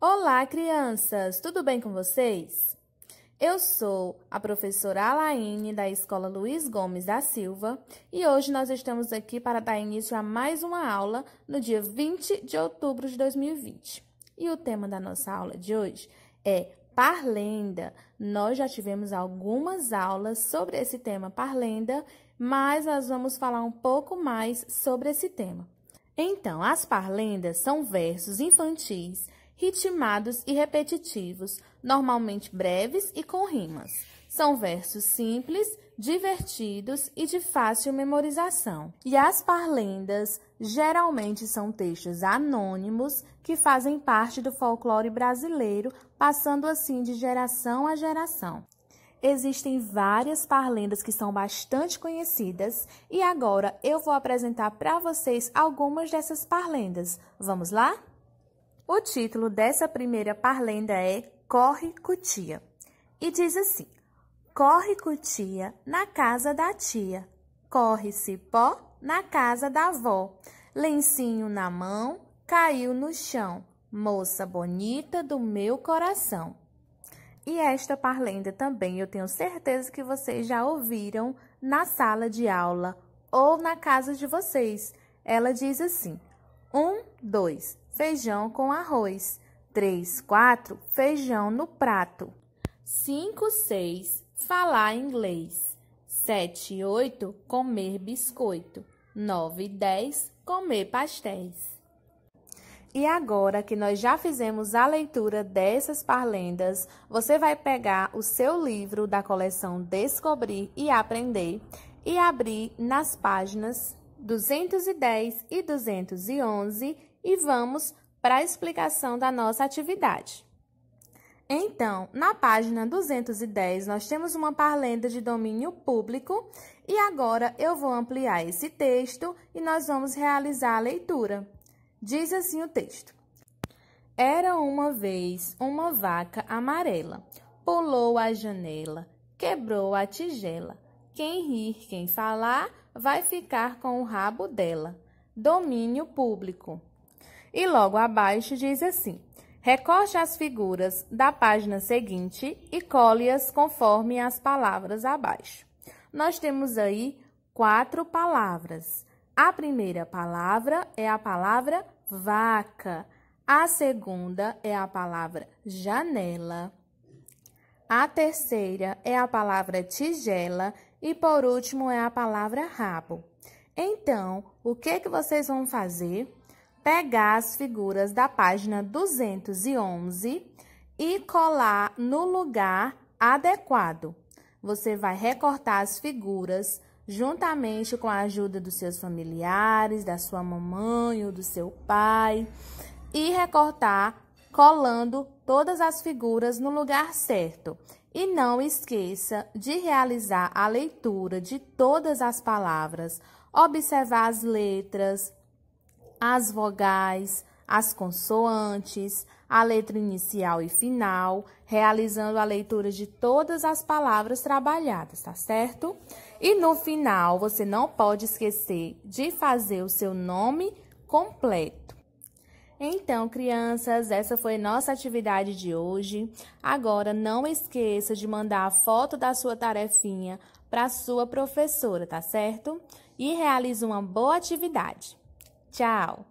Olá, crianças! Tudo bem com vocês? Eu sou a professora Alaine, da Escola Luiz Gomes da Silva, e hoje nós estamos aqui para dar início a mais uma aula no dia 20 de outubro de 2020. E o tema da nossa aula de hoje é Parlenda. Nós já tivemos algumas aulas sobre esse tema Parlenda, mas nós vamos falar um pouco mais sobre esse tema. Então, as parlendas são versos infantis ritmados e repetitivos, normalmente breves e com rimas. São versos simples, divertidos e de fácil memorização. E as parlendas geralmente são textos anônimos que fazem parte do folclore brasileiro, passando assim de geração a geração. Existem várias parlendas que são bastante conhecidas e agora eu vou apresentar para vocês algumas dessas parlendas. Vamos lá? O título dessa primeira parlenda é Corre Cutia e diz assim: Corre cutia na casa da tia, corre cipó na casa da avó, lencinho na mão, caiu no chão, moça bonita do meu coração. E esta parlenda também eu tenho certeza que vocês já ouviram na sala de aula ou na casa de vocês. Ela diz assim: um, dois, feijão com arroz. 3, 4, feijão no prato. 5, 6, falar inglês. 7, 8, comer biscoito. 9 10, comer pastéis. E agora que nós já fizemos a leitura dessas parlendas, você vai pegar o seu livro da coleção Descobrir e Aprender e abrir nas páginas 210 e 211 e vamos para a explicação da nossa atividade. Então, na página 210, nós temos uma parlenda de domínio público e agora eu vou ampliar esse texto e nós vamos realizar a leitura. Diz assim o texto. Era uma vez uma vaca amarela, pulou a janela, quebrou a tigela. Quem rir, quem falar, vai ficar com o rabo dela. Domínio público. E logo abaixo diz assim: Recorte as figuras da página seguinte e cole-as conforme as palavras abaixo. Nós temos aí quatro palavras. A primeira palavra é a palavra vaca. A segunda é a palavra janela. A terceira é a palavra tigela e por último é a palavra rabo. Então, o que que vocês vão fazer? pegar as figuras da página 211 e colar no lugar adequado. Você vai recortar as figuras juntamente com a ajuda dos seus familiares, da sua mamãe ou do seu pai, e recortar colando todas as figuras no lugar certo. E não esqueça de realizar a leitura de todas as palavras, observar as letras, as vogais, as consoantes, a letra inicial e final, realizando a leitura de todas as palavras trabalhadas, tá certo? E no final, você não pode esquecer de fazer o seu nome completo. Então, crianças, essa foi nossa atividade de hoje. Agora, não esqueça de mandar a foto da sua tarefinha para sua professora, tá certo? E realize uma boa atividade. Tchau!